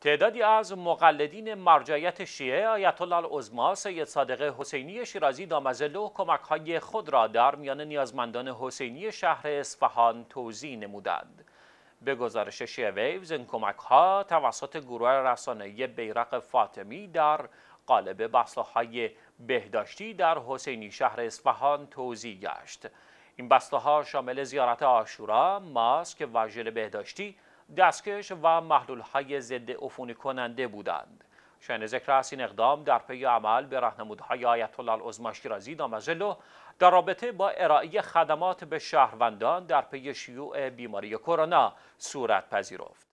تعدادی از مقلدین مرجعیت شیعه آیت الله العظما سید صادق حسینی شیرازی دامزلو های خود را در میان نیازمندان حسینی شهر اصفهان توزیع نمودند به گزارش شیعه ویوز این ها توسط گروه رسانه‌ای بیرق فاطمی در قالب های بهداشتی در حسینی شهر اصفهان توزیع گشت این ها شامل زیارت آشورا، ماسک و ژل بهداشتی دستکش و های ضد عفونی کننده بودند شن ذکر است این اقدام در پی عمل به راهنمودهای آیت الله العظما شیرازی دامزلو در رابطه با ارائه خدمات به شهروندان در پی شیوع بیماری کرونا صورت پذیرفت